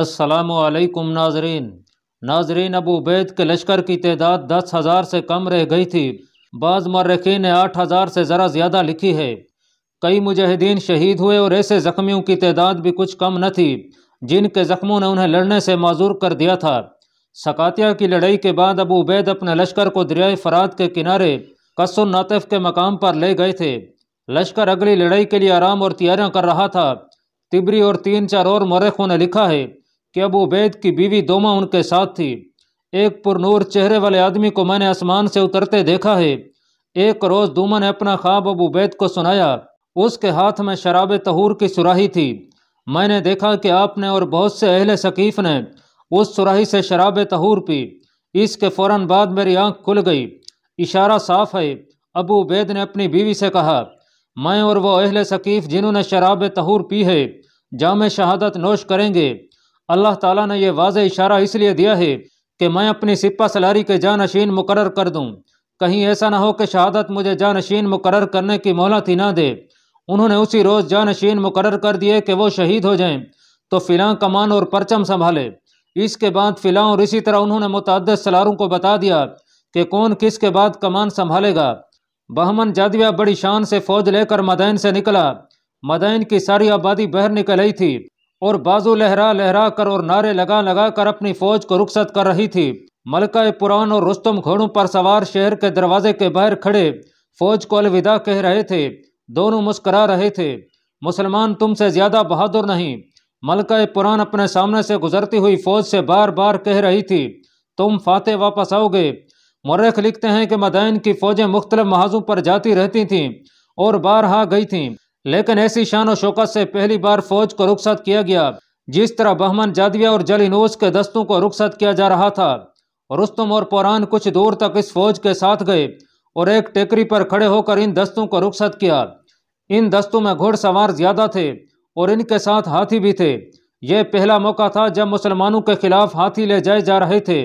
असलकम नाजरीन नाजरीन अबू उबैद के लश्कर की तदाद दस हज़ार से कम रह गई थी बाज़ मर्रखी ने आठ हज़ार से ज़रा ज़्यादा लिखी है कई मुजाहिदीन शहीद हुए और ऐसे ज़ख्मियों की तदाद भी कुछ कम न थी जिनके ज़ख्मों ने उन्हें लड़ने से माजूर कर दिया था सकातिया की लड़ाई के बाद अबू उबैद अपने लश्कर को दरियाए फरात के किनारे कसुर नातफ के मकाम पर ले गए थे लश्कर अगली लड़ाई के लिए आराम और तैयारियां कर रहा था तिबरी और तीन चार और मरखों ने लिखा है कि अब उबैद की बीवी दोमा उनके साथ थी एक पुरनूर चेहरे वाले आदमी को मैंने आसमान से उतरते देखा है एक रोज़ दूमा ने अपना ख्वाब अबू उबैद को सुनाया उसके हाथ में शराब तहूर की सुराही थी मैंने देखा कि आपने और बहुत से अहल सकीफ़ ने उस सुराही से शराब तहूर पी इसके फ़ौर बाद मेरी आंख खुल गई इशारा साफ है अबू उबैद ने अपनी बीवी से कहा मैं और वो अहल सकीफ़ जिन्होंने शराब तहूर पी है जाम शहादत नोश करेंगे अल्लाह ताला ने यह वाज इशारा इसलिए दिया है कि मैं अपनी सिपा सलारी के जानशीन मुकर कर दूँ कहीं ऐसा ना हो कि शहादत मुझे जानशीन मुकर करने की मोहलत ही ना दे उन्होंने उसी रोज़ जानशीन मुकर कर दिए कि वो शहीद हो जाएं तो फ़िलहाल कमान और परचम संभाले इसके बाद फ़िलाँ और इसी तरह उन्होंने मुतद सलारों को बता दिया कि कौन किस के बाद कमान संभालेगा बहमन जादविया बड़ी शान से फौज लेकर मदैन से निकला मदैन की सारी आबादी बहर निकल आई थी और बाजू लहरा लहरा कर और नारे लगा लगा कर अपनी फौज को रुखसत कर रही थी मलका पुरान और रुस्तम घोड़ों पर सवार शहर के दरवाजे के बाहर खड़े फौज को अलविदा कह रहे थे दोनों मुस्करा रहे थे मुसलमान तुमसे ज़्यादा बहादुर नहीं मलका पुरान अपने सामने से गुजरती हुई फौज से बार बार कह रही थी तुम फाते वापस आओगे मुर्रख लिखते हैं कि मदाइन की फौजें मुख्तलिफ महाजों पर जाती रहती थीं और बार हा गई थीं लेकिन ऐसी शान और शौकत से पहली बार फौज को रुखसत किया गया जिस तरह बहमन जादविया और जलीनोज के दस्तों को रुखसत किया जा रहा था रुस्तम और पौरान कुछ दूर तक इस फौज के साथ गए और एक टेकरी पर खड़े होकर इन दस्तों को रुखसत किया इन दस्तों में घोड़सवार ज्यादा थे और इनके साथ हाथी भी थे यह पहला मौका था जब मुसलमानों के खिलाफ हाथी ले जाए जा रहे थे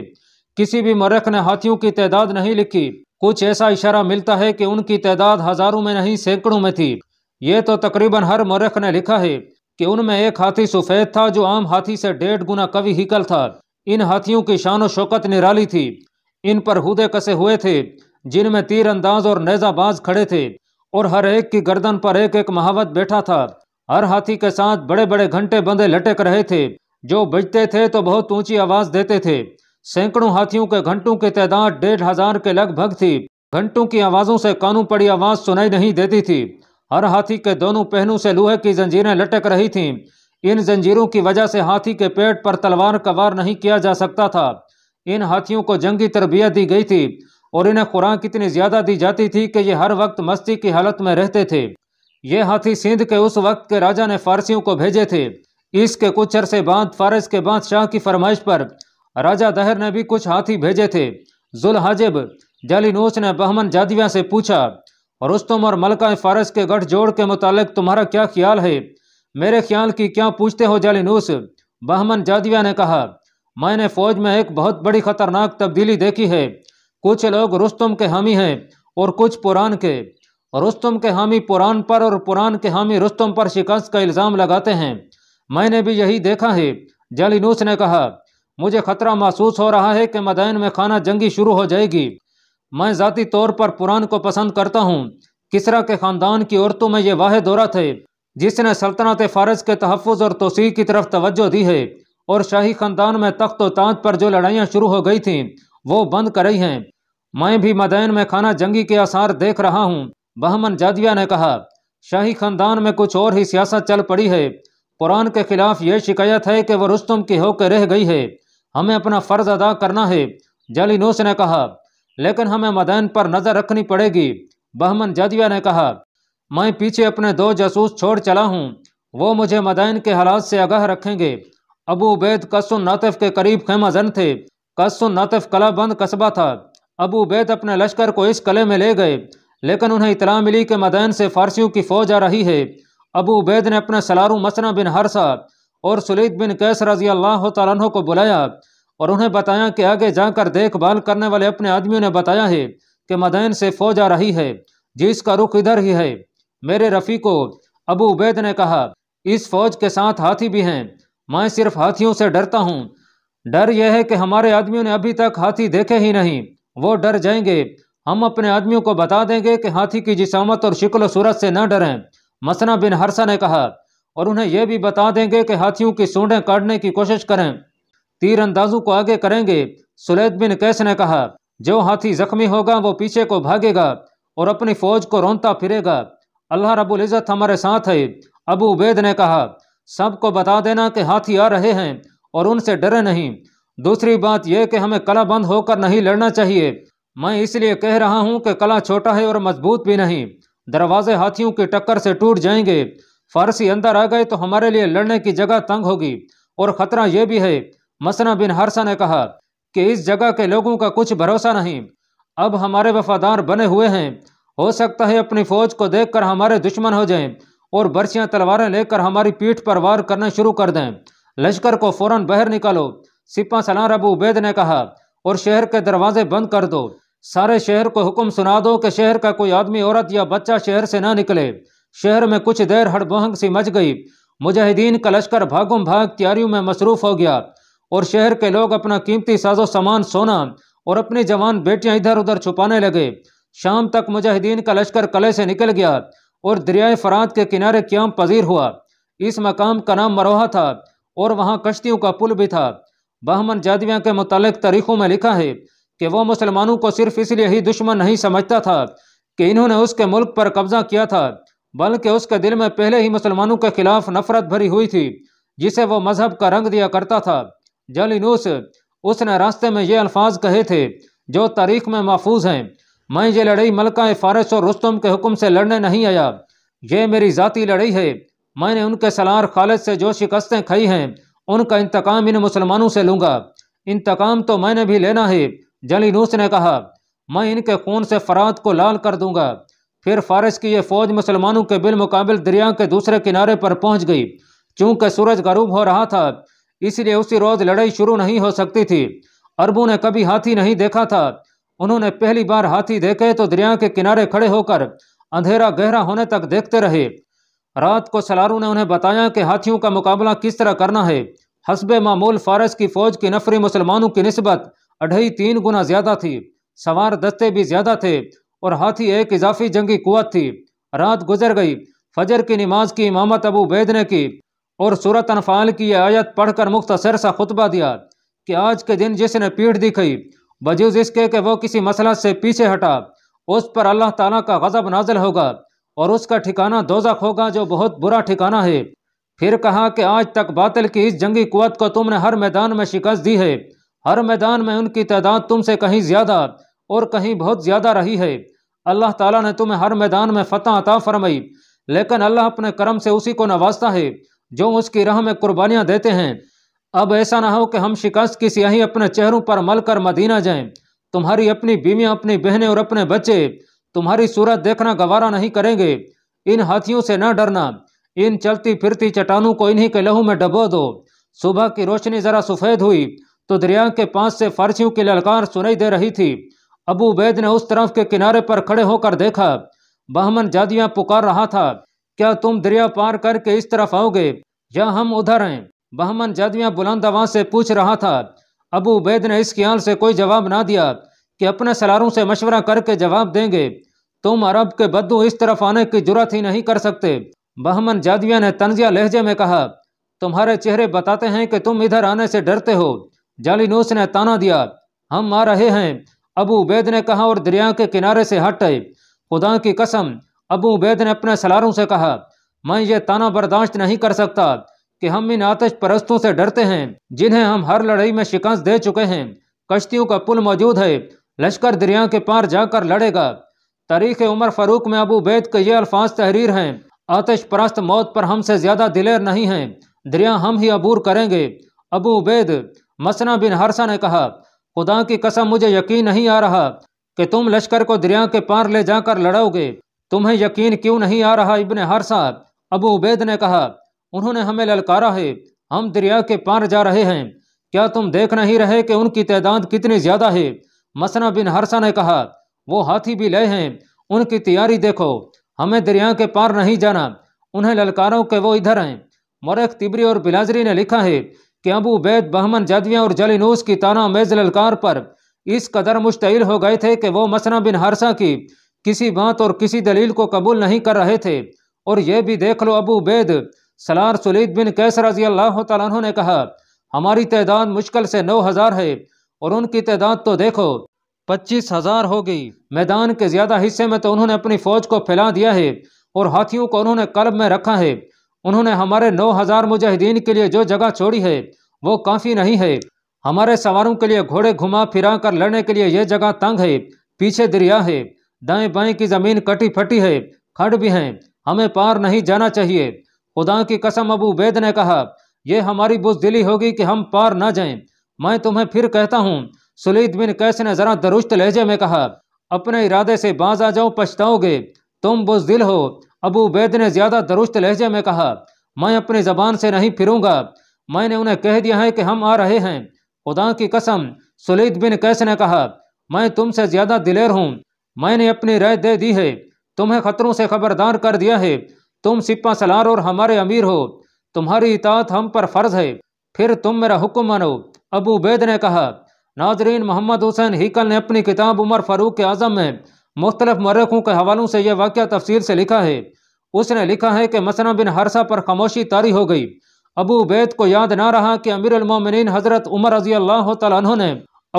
किसी भी मरख ने हाथियों की तादाद नहीं लिखी कुछ ऐसा इशारा मिलता है कि उनकी तादाद हजारों में नहीं सैकड़ों में थी ये तो तकरीबन हर मरख ने लिखा है कि उनमें एक हाथी सफ़ेद था जो आम हाथी से डेढ़ गुना कवि हिकल था इन हाथियों की शान शौकत निराली थी इन पर हुदे कसे हुए थे जिनमें तीर अंदाज और नैजाबाज खड़े थे और हर एक की गर्दन पर एक एक महावत बैठा था हर हाथी के साथ बड़े बड़े घंटे बंदे लटक रहे थे जो बजते थे तो बहुत ऊंची आवाज देते थे सैकड़ों हाथियों के घंटों की तादाद डेढ़ हजार के लगभग थी घंटों की आवाज़ों से कानून पड़ी आवाज़ सुनाई नहीं देती थी हर हाथी के दोनों पहनू से लोहे की जंजीरें लटक रही थीं इन जंजीरों की वजह से हाथी के पेट पर तलवार का वार नहीं किया जा सकता था इन हाथियों को जंगी तरबियत दी गई थी और इन्हें खुराक इतनी ज़्यादा दी जाती थी कि ये हर वक्त मस्ती की हालत में रहते थे ये हाथी सिंध के उस वक्त के राजा ने फारसियों को भेजे थे इसके कुछ अरसे बाद फारस के बाद शाह की फरमाइश पर राजा दहर ने भी कुछ हाथी भेजे थे जुल हाजिब जालिनोस ने बहमन जादिया से पूछा और रुस्तम और मलका फारस के गठजोड़ के मुतालिक तुम्हारा क्या ख्याल है मेरे ख्याल की क्या पूछते हो जालिनूस बहमन जादिया ने कहा मैंने फौज में एक बहुत बड़ी खतरनाक तब्दीली देखी है कुछ लोग रुस्तम के हामी हैं और कुछ पुरान के रुस्तम के हामी पुरान पर और पुरान के हामी रुस्तम पर शिकस्त का इल्ज़ाम लगाते हैं मैंने भी यही देखा है जालिनूस ने कहा मुझे खतरा महसूस हो रहा है कि मदैन में खाना जंगी शुरू हो जाएगी मैं ज़ाती तौर पर पुरान को पसंद करता हूँ किसरा के ख़ानदान की औरतों में ये वाहे दौरा थे जिसने सल्तनत फारज के तहफ़ और तोसी की तरफ तवज्जो दी है और शाही ख़ानदान में तख्त ताज पर जो लड़ाइयाँ शुरू हो गई थीं वो बंद करी हैं मैं भी मदैन में खाना जंगी के आसार देख रहा हूँ बहमन जादिया ने कहा शाही ख़ानदान में कुछ और ही सियासत चल पड़ी है कुरान के खिलाफ ये शिकायत है कि वह रुस्तम की होकर रह गई है हमें अपना फ़र्ज अदा करना है जलीनूस ने कहा लेकिन हमें मदैन पर नज़र रखनी पड़ेगी बहमन जदिया ने कहा मैं पीछे अपने दो जासूस छोड़ चला हूँ वो मुझे मदैन के हालात से आगाह रखेंगे अबू उबैद कसुन नातफ के करीब खेमा जन थे कसुन नातफ कलाबंद कस्बा था अबू उबैद अपने लश्कर को इस कले में ले गए लेकिन उन्हें इतला मिली कि मदैन से फारसियों की फौज आ रही है अबू उबैद ने अपने सलारू मसना बिन हरसा और सुलीद बिन कैस रजी अल्लाह तु को बुलाया और उन्हें बताया कि आगे जाकर देखभाल करने वाले अपने आदमियों ने बताया है कि मदैन से फौज आ रही है जिसका रुख इधर ही है मेरे रफ़ी को अबू उबैद ने कहा इस फौज के साथ हाथी भी हैं मैं सिर्फ हाथियों से डरता हूँ डर यह है कि हमारे आदमियों ने अभी तक हाथी देखे ही नहीं वो डर जाएंगे हम अपने आदमियों को बता देंगे कि हाथी की जिसामत और शिकल सूरत से न डरें मसना बिन हरसा ने कहा और उन्हें यह भी बता देंगे कि हाथियों की सूढ़ें काटने की कोशिश करें तीर अंदाजों को आगे करेंगे सुलेद बिन कैस ने कहा जो हाथी जख्मी होगा वो पीछे को भागेगा और अपनी फौज को रोनता फिरेगा अल्लाह रबुल इज़्ज़त हमारे साथ है अबू उबैद ने कहा सबको बता देना कि हाथी आ रहे हैं और उनसे डरे नहीं दूसरी बात यह कि हमें कला बंद होकर नहीं लड़ना चाहिए मैं इसलिए कह रहा हूँ कि कला छोटा है और मजबूत भी नहीं दरवाजे हाथियों की टक्कर से टूट जाएंगे फारसी अंदर आ गए तो हमारे लिए लड़ने की जगह तंग होगी और ख़तरा यह भी है मसना बिन हरसा ने कहा कि इस जगह के लोगों का कुछ भरोसा नहीं अब हमारे वफादार बने हुए हैं हो सकता है अपनी फौज को देखकर हमारे दुश्मन हो जाएं और बर्शियां तलवारें लेकर हमारी पीठ पर वार करना शुरू कर दें लश्कर को फौरन बाहर निकालो सिपा सलार अबू उबैद ने कहा और शहर के दरवाजे बंद कर दो सारे शहर को हुक्म सुना दो कि शहर का कोई आदमी औरत या बच्चा शहर से ना निकले शहर में कुछ देर हड़बहंग सी मच गई मुजाहिदीन का लश्कर भागुम भाग तैयारियों में मसरूफ हो गया और शहर के लोग अपना कीमती साजो सामान सोना और अपनी जवान बेटियां इधर उधर छुपाने लगे शाम तक मुजाहिदीन का लश्कर कले से निकल गया और दरियाए फरात के किनारे क्याम पजीर हुआ इस मकाम का नाम मरोहा था और वहाँ कश्तियों का पुल भी था बहमन जादविया के मुतलक तारीखों में लिखा है कि वह मुसलमानों को सिर्फ इसलिए ही दुश्मन नहीं समझता था कि इन्होंने उसके मुल्क पर कब्जा किया था बल्कि उसके दिल में पहले ही मुसलमानों के खिलाफ नफरत भरी हुई थी जिसे वो मजहब का रंग दिया करता था जलिनूस उसने रास्ते में ये अल्फाज कहे थे जो तारीख में महफूज हैं मैं ये लड़ाई मलका फारस और रुस्तम के हुक्म से लड़ने नहीं आया ये मेरी ज़ाती लड़ाई है मैंने उनके सलार खालिद से जो शिकस्तें खाई हैं उनका इंतकाम इन मुसलमानों से लूँगा इंतकाम तो मैंने भी लेना है जलीनूस ने कहा मैं इनके खून से फरात को लाल कर दूंगा फिर फारस की यह फौज मुसलमानों के बिलमुकाबिल दरिया के दूसरे किनारे पर पहुंच गई चूंकि सूरज गरूब हो रहा था इसलिए उसी रोज लड़ाई शुरू नहीं हो सकती थी अरबू ने कभी हाथी नहीं देखा था उन्होंने पहली बार हाथी देखे तो दरिया के किनारे खड़े होकर अंधेरा गहरा होने तक देखते रहे रात को सलारू ने उन्हें बताया कि हाथियों का मुकाबला किस तरह करना है हसब मामूल फारस की फौज की नफरी मुसलमानों की नस्बत अढ़ाई तीन गुना ज्यादा थी सवार दस्ते भी ज्यादा थे और हाथी एक इजाफी जंगी कुत थी रात गुजर गई फजर की नमाज की इमामत अबू बैद ने की और सूरत अनफाल की आयत पढ़कर मुख्तसर सा खुतबा दिया कि आज के दिन जिसने पीठ दिखाई बजूज इसके कि वो किसी मसला से पीछे हटा उस पर अल्लाह ताला का गज़ब नाजिल होगा और उसका ठिकाना दोजक होगा जो बहुत बुरा ठिकाना है फिर कहा कि आज तक बातिल की इस जंगी कुत को तुमने हर मैदान में शिकस्त दी है हर मैदान में उनकी तादाद तुमसे कहीं ज़्यादा और कहीं बहुत ज़्यादा रही है अल्लाह ताला ने तुम्हें हर मैदान में फतह अता फरमाई लेकिन अल्लाह अपने कर्म से उसी को नवाजता है जो उसकी राह में कुर्बानियाँ देते हैं अब ऐसा ना हो कि हम शिकस्त की स्याही अपने चेहरों पर मल कर मदीना जाएं तुम्हारी अपनी बीवियाँ अपनी बहनें और अपने बच्चे तुम्हारी सूरत देखना गवारा नहीं करेंगे इन हाथियों से न डरना इन चलती फिरती चट्टानों को इन्हीं के लहू में डबो दो सुबह की रोशनी जरा सफ़ेद हुई तो दरिया के पास से फारसियों की ललकार सुनाई दे रही थी अबू बैद ने उस तरफ के किनारे पर खड़े होकर देखा बहमन जादियाँ पुकार रहा था क्या तुम दरिया पार करके इस तरफ आओगे या हम उधर हैं बहमन जादविया बुलंद आवाज से पूछ रहा था अबू उबैद ने इस ख्याल से कोई जवाब ना दिया कि अपने सलारों से मशवरा करके जवाब देंगे तुम अरब के बद्दू इस तरफ आने की जरूरत ही नहीं कर सकते बहमन जादविया ने तंजिया लहजे में कहा तुम्हारे चेहरे बताते हैं कि तुम इधर आने से डरते हो नूस ने ताना दिया हम आ रहे हैं अबू उबैद ने कहा और दरिया के किनारे से हट आए खुदा की कसम अबू उबैद ने अपने सलारों से कहा मैं ये ताना बर्दाश्त नहीं कर सकता कि हम इन आतश परस्तों से डरते हैं जिन्हें हम हर लड़ाई में शिकस्त दे चुके हैं कश्तियों का पुल मौजूद है लश्कर दरिया के पार जाकर लड़ेगा तारीख उमर फारूक में अबू बैद के ये अल्फाज तहरीर हैं आतश परस्त मौत पर हमसे ज़्यादा दिलेर नहीं है दरिया हम ही अबूर करेंगे अबू उबैद मसना बिन हरसा ने कहा खुदा की कसम मुझे यकीन नहीं आ रहा कि तुम लश्कर को दरिया के पार ले जाकर लड़ोगे तुम्हें यकीन क्यों नहीं आ रहा इबन हारसा अबू उबैद ने कहा उन्होंने हमें ललकारा है हम दरिया के पार जा रहे हैं क्या तुम देख नहीं रहे कि उनकी तादाद कितनी ज़्यादा है मसना बिन हरसा ने कहा वो हाथी भी लय हैं उनकी तैयारी देखो हमें दरिया के पार नहीं जाना उन्हें ललकारों के वो इधर हैं मरख तिबरी और बिलाजरी ने लिखा है कि अबू बैद बहमन जादविया और जलिनूस की ताना मेज ललकार पर इस कदर मुश्तिल हो गए थे कि वो मसना बिन हरसा की किसी बात और किसी दलील को कबूल नहीं कर रहे थे और यह भी देख लो अबू उबैद सलार सुलीद बिन कैस रजी अल्लाह तु ने कहा हमारी तैदाद मुश्किल से नौ हज़ार है और उनकी तैदाद तो देखो पच्चीस हज़ार होगी मैदान के ज़्यादा हिस्से में तो उन्होंने अपनी फ़ौज को फैला दिया है और हाथियों को उन्होंने कलब में रखा है उन्होंने हमारे नौ हज़ार मुजाहिदीन के लिए जो जगह छोड़ी है वो काफ़ी नहीं है हमारे सवारों के लिए घोड़े घुमा फिरा कर लड़ने के लिए यह जगह तंग है पीछे दरिया है दाएं बाएं की जमीन कटी फटी है खड़ भी हैं हमें पार नहीं जाना चाहिए खुदा की कसम अबू बैद ने कहा यह हमारी बुजदिली होगी कि हम पार ना जाएं मैं तुम्हें फिर कहता हूँ सुलीद बिन कैस ने जरा दरुस्त लहजे में कहा अपने इरादे से बाज आ जाओ पछताओगे तुम बुजदिल हो अबू बैद ने ज्यादा दरुस्त लहजे में कहा मैं अपनी जबान से नहीं फिरूंगा मैंने उन्हें कह दिया है कि हम आ रहे हैं खुदा की कसम सुलीद बिन कैस ने कहा मैं तुमसे ज्यादा दिलेर हूँ मैंने अपनी राय दे दी है तुम्हें खतरों से खबरदार कर दिया है तुम सिपा सलार और हमारे अमीर हो तुम्हारी इतात हम पर फर्ज है फिर तुम मेरा हुक्म मानो अबू बैद ने कहा नाजरीन मोहम्मद हुसैन हीकल ने अपनी किताब उमर फ़ारूक के आज़म में मुख्तलिफ मरखों के हवालों से यह वाक्य तफसील से लिखा है उसने लिखा है कि मसना बिन हरसा पर खामोशी तारी हो गई अबू बैद को याद ना रहा कि अमीर अमीरमिन हज़रत उमर रजी अल्लाह तु ने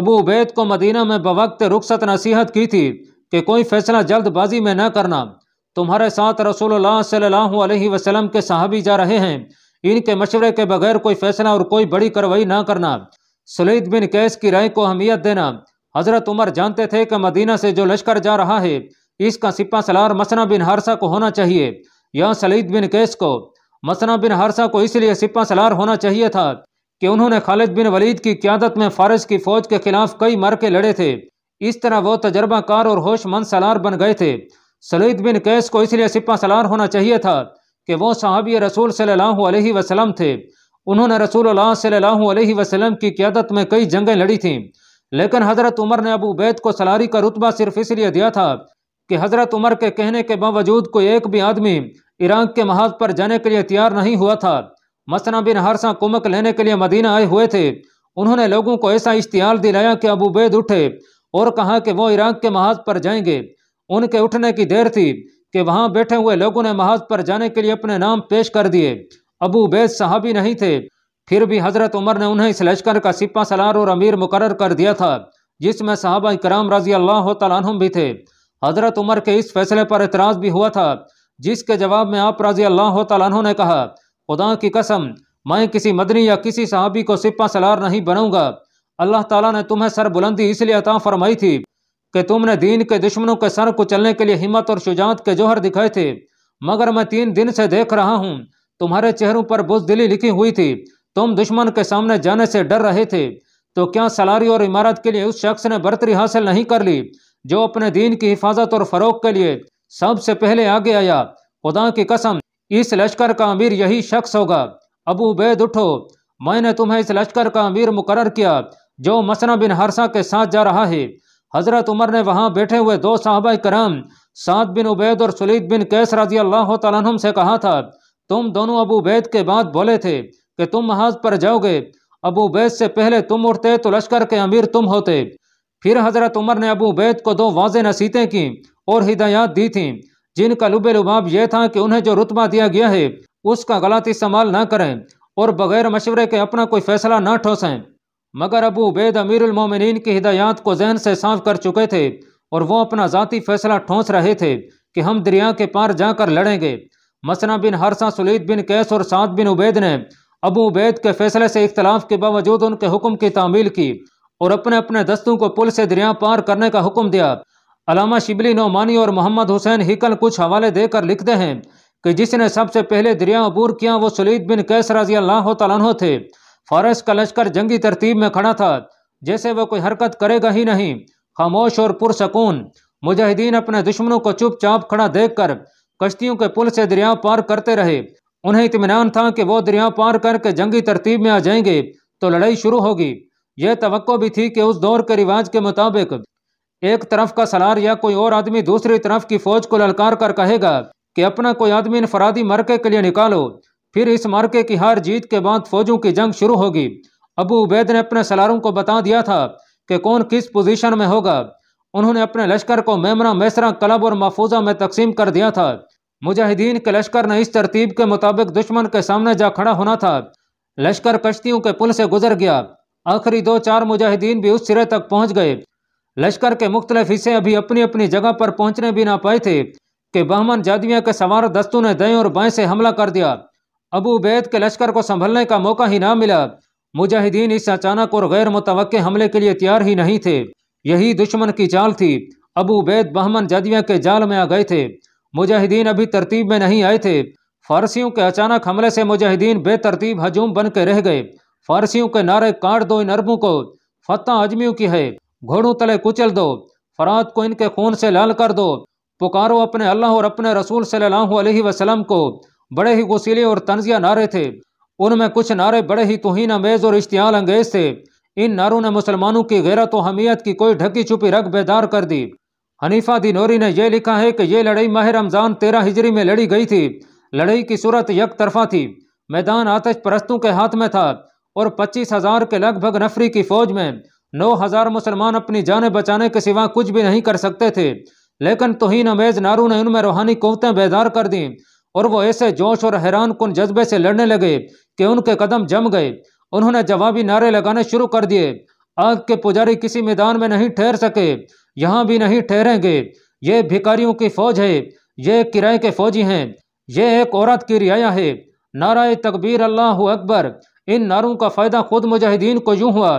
अबू बैद को मदीना में बवक्त रुखसत नसीहत की थी कि कोई फैसला जल्दबाजी में न करना तुम्हारे साथ रसूल सल्लल्लाहु के सहाबी जा रहे हैं इनके मशवरे के बगैर कोई फैसला और कोई बड़ी कार्रवाई ना करना सलीद बिन कैस की राय को अहमियत देना हज़रत उमर जानते थे कि मदीना से जो लश्कर जा रहा है इसका सिपा सलार मसना बिन हारसा को होना चाहिए या सलीद बिन कैस को मसना बिन हारसा को इसलिए सिपा सलार होना चाहिए था कि उन्होंने खालिद बिन वलीद की क्यादत में फारस की फौज के खिलाफ कई मार्के लड़े थे इस तरह वो तजर्बाकार और होशमंद सलार बन गए थे सलीद बिन कैस को इसलिए सिपा सलार होना चाहिए था कि वह साहबी रसूल सल्लल्लाहु अलैहि थे उन्होंने रसूल सल्लल्लाहु अलैहि की क्यादत में कई जंगें लड़ी थीं लेकिन हज़रत उमर ने अबू बैद को सलारी का रुतबा सिर्फ इसलिए दिया था कि हज़रत उमर के कहने के बावजूद कोई एक भी आदमी इराक के महाज पर जाने के लिए तैयार नहीं हुआ था मसना बिन हरसा कुमक लेने के लिए मदीना आए हुए थे उन्होंने लोगों को ऐसा इश्तियाल दिलाया कि अबू बैद उठे और कहा कि वो इराक के महाज पर जाएंगे उनके उठने की देर थी कि वहाँ बैठे हुए लोगों ने महाज पर जाने के लिए अपने नाम पेश कर दिए अबू बैद साहबी नहीं थे फिर भी हज़रत उमर ने उन्हें इस लश्कर का सिपा सलार और अमीर मुकर कर दिया था जिसमें साहबा कराम रजी अल्लाह तुम भी थे हज़रत उमर के इस फैसले पर एतराज़ भी हुआ था जिसके जवाब में आप रजी अल्लाह तु ने कहा खुदा की कसम मैं किसी मदनी या किसी साहबी को सिपा सलार नहीं बनाऊंगा अल्लाह ताला ने तुम्हें सर बुलंदी इसलिए अता फरमाई थी कि तुमने दीन के दुश्मनों के सर को चलने के लिए हिम्मत और शुजात के जौहर दिखाए थे मगर मैं तीन दिन से देख रहा हूँ तुम्हारे चेहरों पर बुजदिली लिखी हुई थी तुम दुश्मन के सामने जाने से डर रहे थे तो क्या सलारी और इमारत के लिए उस शख्स ने बर्तरी हासिल नहीं कर ली जो अपने दीन की हिफाजत और फरोग के लिए सबसे पहले आगे आया खुदा की कसम इस लश्कर का अमीर यही शख्स होगा अबू बैद उठो मैंने तुम्हें इस लश्कर का अमीर मुकर किया जो मसना बिन हरसा के साथ जा रहा है हज़रत उमर ने वहाँ बैठे हुए दो साहबा कराम सात बिन उबैद और सुलीद बिन कैस रजी अल्लाह तम से कहा था तुम दोनों अबू उबैद के बाद बोले थे कि तुम महाज पर जाओगे अबू उबैद से पहले तुम उठते तो लश्कर के अमीर तुम होते फिर हज़रत उमर ने अबू उबैद को दो वाज नसीतें की और हिदायत दी थीं जिनका लुबे लुबाब यह था कि उन्हें जो रुतबा दिया गया है उसका गलत इस्तेमाल ना करें और बगैर मशवरे के अपना कोई फैसला ना ठोसें मगर अबू उबैद अमीरमिन की हिदायत को जहन से साफ कर चुके थे और वो अपना ज़ाती फैसला ठोंस रहे थे कि हम दरिया के पार जाकर लड़ेंगे मसना बिन हरसा सुलीद बिन कैस और साद बिन उबैद ने अबू उबैद के फैसले से इख्तलाफ के बावजूद उनके हुक्म की तामील की और अपने अपने दस्तों को पुल से दरिया पार करने का हुक्म दिया अलामा शिबली नौमानी और मोहम्मद हुसैन हिकल कुछ हवाले देकर लिखते हैं कि जिसने सबसे पहले दरिया अबूर किया वो सुलीद बिन कैस रजी अल्लाह तला थे फारस का लश्कर जंगी तरतीब में खड़ा था जैसे वह कोई हरकत करेगा ही नहीं खामोश और पुरसकून मुजाहिदीन अपने दुश्मनों को चुपचाप खड़ा देखकर कश्तियों के पुल से दरिया पार करते रहे उन्हें इतमान था कि वो दरिया पार करके जंगी तरतीब में आ जाएंगे तो लड़ाई शुरू होगी यह तो भी थी कि उस दौर के रिवाज के मुताबिक एक तरफ का सलार या कोई और आदमी दूसरी तरफ की फौज को ललकार कर कहेगा कि अपना कोई आदमी इनफरादी मरके के लिए निकालो फिर इस मार्के की हार जीत के बाद फौजों की जंग शुरू होगी अबू उबैद ने अपने सलारों को बता दिया था कि कौन किस पोजीशन में होगा उन्होंने अपने लश्कर को मेमरा मैसरा क्लब और महफूजा में तकसीम कर दिया था मुजाहिदीन के लश्कर ने इस तरतीब के मुताबिक दुश्मन के सामने जा खड़ा होना था लश्कर कश्तियों के पुल से गुजर गया आखिरी दो चार मुजाहिदीन भी उस सिरे तक पहुंच गए लश्कर के मुख्तलिफ हिस्से अभी अपनी अपनी जगह पर पहुंचने भी ना पाए थे कि बहमन जादविया के सवार दस्तों ने दाएं और बाएं से हमला कर दिया अबू उबैद के लश्कर को संभलने का मौका ही ना मिला मुजाहिदीन इस अचानक और गैर मुतव हमले के लिए तैयार ही नहीं थे यही दुश्मन की चाल थी अबू उबैद बहमन जदिया के जाल में आ गए थे मुजाहिदीन अभी तरतीब में नहीं आए थे फारसियों के अचानक हमले से मुजाहिदीन बेतरतीब हजूम बन के रह गए फारसियों के नारे काट दो इन अरबों को फतः अजमियों की है घोड़ों तले कुचल दो फरात को इनके खून से लाल कर दो पुकारो अपने अल्लाह और अपने रसूल सल्लल्लाहु अलैहि वसल्लम को बड़े ही गुसीले और तंजिया नारे थे उनमें कुछ नारे बड़े ही तोहन अमेज और इश्तियाल अंगेज थे इन नारों ने मुसलमानों की गैरत और की कोई ढकी छुपी रग बेदार कर दी हनीफा दिनोरी ने यह लिखा है कि यह लड़ाई माह रमज़ान तेरह हिजरी में लड़ी गई थी लड़ाई की सूरत यक तरफा थी मैदान आतश परस्तों के हाथ में था और पच्चीस हज़ार के लगभग नफरी की फौज में नौ हज़ार मुसलमान अपनी जानें बचाने के सिवा कुछ भी नहीं कर सकते थे लेकिन तोहन अमेज नारू ने उनमें रूहानी कोवतें बेदार कर दीं और वो ऐसे जोश और हैरान कन जज्बे से लड़ने लगे कि उनके कदम जम गए उन्होंने जवाबी नारे लगाने शुरू कर दिए आग के पुजारी किसी मैदान में नहीं ठहर सके यहाँ भी नहीं ठहरेंगे ये भिकारियों की फौज है ये किराए के फौजी हैं ये एक औरत की रियाया है नाराय तकबीर अल्लाह अकबर इन नारों का फ़ायदा खुद मुजाहिदीन को यूँ हुआ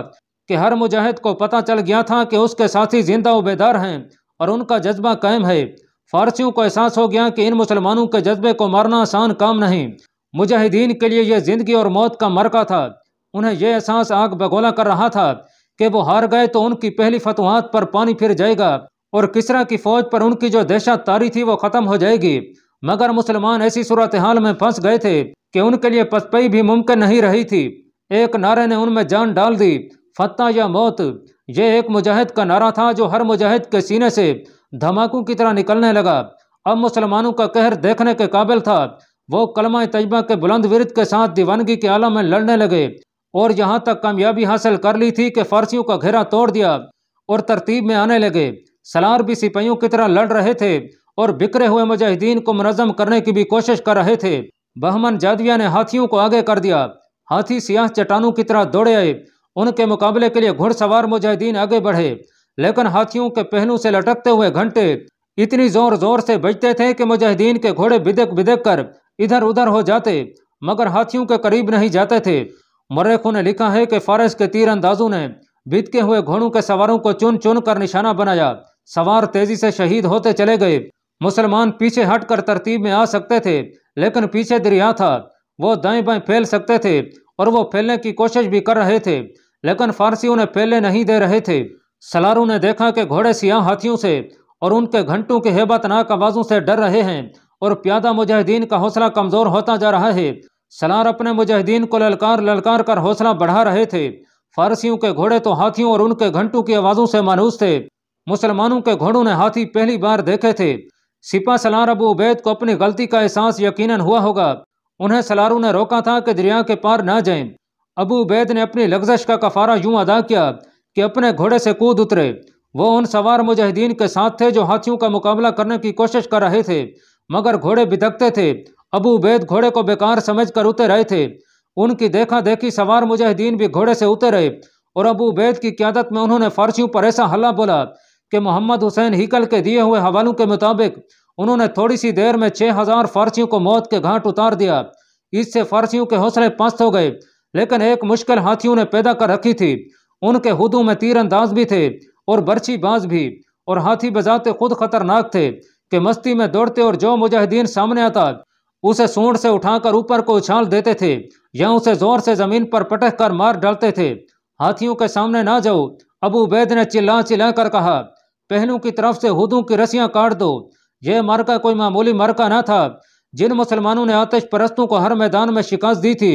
कि हर मुजाहिद को पता चल गया था कि उसके साथी जिंदा उबेदार हैं और उनका जज्बा कायम है फारसियों को एहसास हो गया कि इन मुसलमानों के जज्बे को मारना आसान काम नहीं मुजाहिदीन के लिए यह जिंदगी और मौत का मरका था उन्हें यह एहसास आग बगोला कर रहा था कि वो हार गए तो उनकी पहली फतवाहत पर पानी फिर जाएगा और किसरा की फौज पर उनकी जो दहशत तारी थी वो ख़त्म हो जाएगी मगर मुसलमान ऐसी सूरत हाल में फंस गए थे कि उनके लिए पसपई भी मुमकिन नहीं रही थी एक नारे ने उनमें जान डाल दी फत्ता या मौत यह एक मुजाहिद का नारा था जो हर मुजाहिद के सीने से धमाकों की तरह निकलने लगा अब मुसलमानों का कहर देखने के काबिल था वो कलमा तजबा के बुलंद विरद के साथ दीवानगी के आलम में लड़ने लगे और यहाँ तक कामयाबी हासिल कर ली थी कि फारसियों का घेरा तोड़ दिया और तरतीब में आने लगे सलार भी सिपाहियों की तरह लड़ रहे थे और बिखरे हुए मुजाहिदीन को मनजम करने की भी कोशिश कर रहे थे बहमन जादविया ने हाथियों को आगे कर दिया हाथी सियाह चट्टानों की तरह दौड़े आए उनके मुकाबले के लिए घुड़सवार मुजाहिदीन आगे बढ़े लेकिन हाथियों के पहलू से लटकते हुए घंटे इतनी जोर जोर से बजते थे कि मुजाहिदीन के घोड़े बिदक बिदक कर इधर उधर हो जाते मगर हाथियों के करीब नहीं जाते थे मरेखों ने लिखा है कि फारस के तीर अंदाजों ने बिदके हुए घोड़ों के सवारों को चुन चुन कर निशाना बनाया सवार तेजी से शहीद होते चले गए मुसलमान पीछे हटकर तरतीब में आ सकते थे लेकिन पीछे दरिया था वो दाएं बाएं फैल सकते थे और वो फैलने की कोशिश भी कर रहे थे लेकिन फारसियों ने फैलने नहीं दे रहे थे सलारों ने देखा कि घोड़े सियाह हाथियों से और उनके घंटों के हेबतनाक आवाज़ों से डर रहे हैं और प्यादा मुजाहिदीन का हौसला कमज़ोर होता जा रहा है सलार अपने मुजाहिदीन को ललकार ललकार कर हौसला बढ़ा रहे थे फारसियों के घोड़े तो हाथियों और उनके घंटों की आवाज़ों से मानूस थे मुसलमानों के घोड़ों ने हाथी पहली बार देखे थे सिपा सलार अबू उबैद को अपनी गलती का एहसास यकीनन हुआ होगा उन्हें सलारों ने रोका था कि दरिया के पार ना जाएं। अबू उबैद ने अपनी लग्जश का कफारा यूं अदा किया कि अपने घोड़े से कूद उतरे वो उन सवार मुजाहिदीन के साथ थे जो हाथियों का मुकाबला करने की कोशिश कर रहे थे मगर घोड़े भिदकते थे अबू उबैद घोड़े को बेकार समझ कर उतर रहे थे उनकी देखा देखी सवार मुजाहिदीन भी घोड़े से उतर रहे और अबू उबैद की क्यादत में उन्होंने फारसियों पर ऐसा हल्ला बोला कि मोहम्मद हुसैन हिकल के दिए हुए हवालों के मुताबिक उन्होंने थोड़ी सी देर में छः हज़ार फारसियों को मौत के घाट उतार दिया इससे फारसियों के हौसले पस्त हो गए लेकिन एक मुश्किल हाथियों ने पैदा कर रखी थी उनके हदों में तीरंदाज भी थे और बर्छी बाज भी और हाथी बजाते खुद खतरनाक थे कि मस्ती में दौड़ते और जो मुजाहिदीन सामने आता उसे सूंड से उठाकर ऊपर को उछाल देते थे या उसे जोर से जमीन पर पटक कर मार डालते थे हाथियों के सामने ना जाओ अबू बैद ने चिल्ला चिल्ला कर कहा पहलू की तरफ से हदों की रस्सियां काट दो यह मरका कोई मामूली मरका ना था जिन मुसलमानों ने आतश परस्तों को हर मैदान में शिकस्त दी थी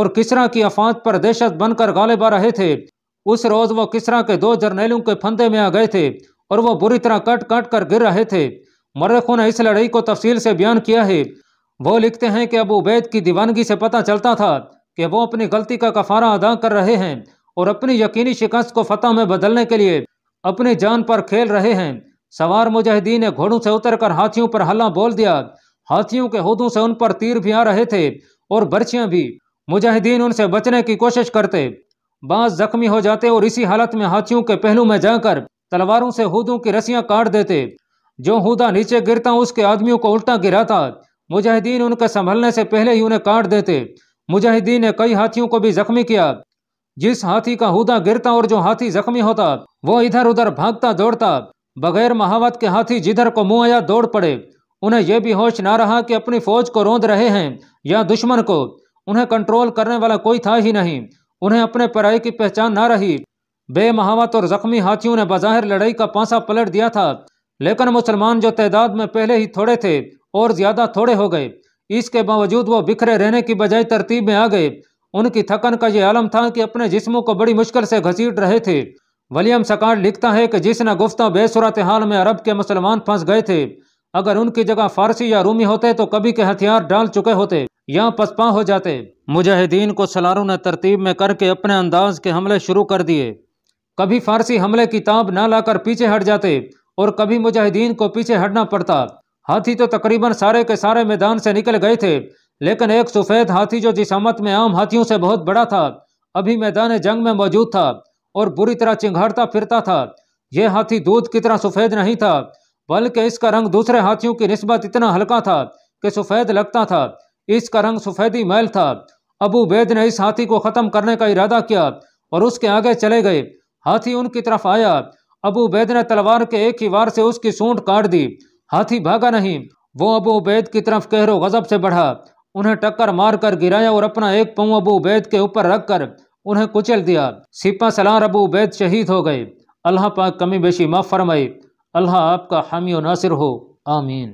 और किसरा की अफात पर दहशत बनकर गाले बा रहे थे उस रोज वो किसरा के दो जर्नैलों के फंदे में आ गए थे और वो बुरी तरह कट कट कर गिर रहे थे मर्रखों ने इस लड़ाई को तफसील से बयान किया है वो लिखते हैं कि अबू उबैद की दीवानगी से पता चलता था कि वो अपनी गलती का कफारा अदा कर रहे हैं और अपनी यकीनी शिकस्त को फतह में बदलने के लिए अपनी जान पर खेल रहे हैं सवार मुजाहिदीन ने घोड़ों से उतरकर हाथियों पर हल्ला बोल दिया हाथियों के हदों से उन पर तीर भी आ रहे थे और बर्छियां भी मुजाहिदीन उनसे बचने की कोशिश करते बाँस जख्मी हो जाते और इसी हालत में हाथियों के पहलू में जाकर तलवारों से हूदों की रस्सियां काट देते जो हूदा नीचे गिरता उसके आदमियों को उल्टा गिराता मुजाहिदीन उनके संभलने से पहले ही उन्हें काट देते मुजाहिदीन ने कई हाथियों को भी जख्मी किया जिस हाथी का हूदा गिरता और जो हाथी जख्मी होता वो इधर उधर भागता दौड़ता बगैर महावत के हाथी जिधर को मुंह आया दौड़ पड़े उन्हें यह भी होश ना रहा कि अपनी फौज को रोंद रहे हैं या दुश्मन को उन्हें कंट्रोल करने वाला कोई था ही नहीं उन्हें अपने पराई की पहचान न रही बे महावत और जख्मी हाथियों ने बज़ाहिर लड़ाई का पासा पलट दिया था लेकिन मुसलमान जो तादाद में पहले ही थोड़े थे और ज़्यादा थोड़े हो गए इसके बावजूद वो बिखरे रहने की बजाय तरतीब में आ गए उनकी थकन का यह आलम था कि अपने जिस्मों को बड़ी मुश्किल से घसीट रहे थे वलियम सकार लिखता है कि जिसने गुफ्ता बेसूरत हाल में अरब के मुसलमान फंस गए थे अगर उनकी जगह फारसी या रूमी होते तो कभी के हथियार डाल चुके होते यहाँ पसपा हो जाते मुजाहिदीन को सलारों ने तरतीब में करके अपने अंदाज के हमले शुरू कर दिए कभी फारसी हमले की ताब न लाकर पीछे हट जाते और कभी मुजाहिदीन को पीछे हटना पड़ता हाथी तो तकरीबन सारे के सारे मैदान से निकल गए थे लेकिन एक सफ़ेद हाथी जो जिसामत में आम हाथियों से बहुत बड़ा था अभी मैदान जंग में मौजूद था और बुरी तरह चिंघाड़ता फिरता था यह हाथी दूध की तरह सफ़ेद नहीं था बल्कि इसका रंग दूसरे हाथियों की नस्बत इतना हल्का था कि सफ़ेद लगता था इसका रंग सफ़ेदी मैल था अबू बैद ने इस हाथी को ख़त्म करने का इरादा किया और उसके आगे चले गए हाथी उनकी तरफ आया अबू बैद ने तलवार के एक ही वार से उसकी सूंड काट दी हाथी भागा नहीं वो अबू बेद की तरफ कहरो गजब से बढ़ा उन्हें टक्कर मारकर गिराया और अपना एक पाँव अबू बेद के ऊपर रखकर उन्हें कुचल दिया सिपा सलार अबू बेद शहीद हो गए अल्लाह पाक कमी बेशी माफ़ फरमाई अल्लाह आपका हामी नासिर हो आमीन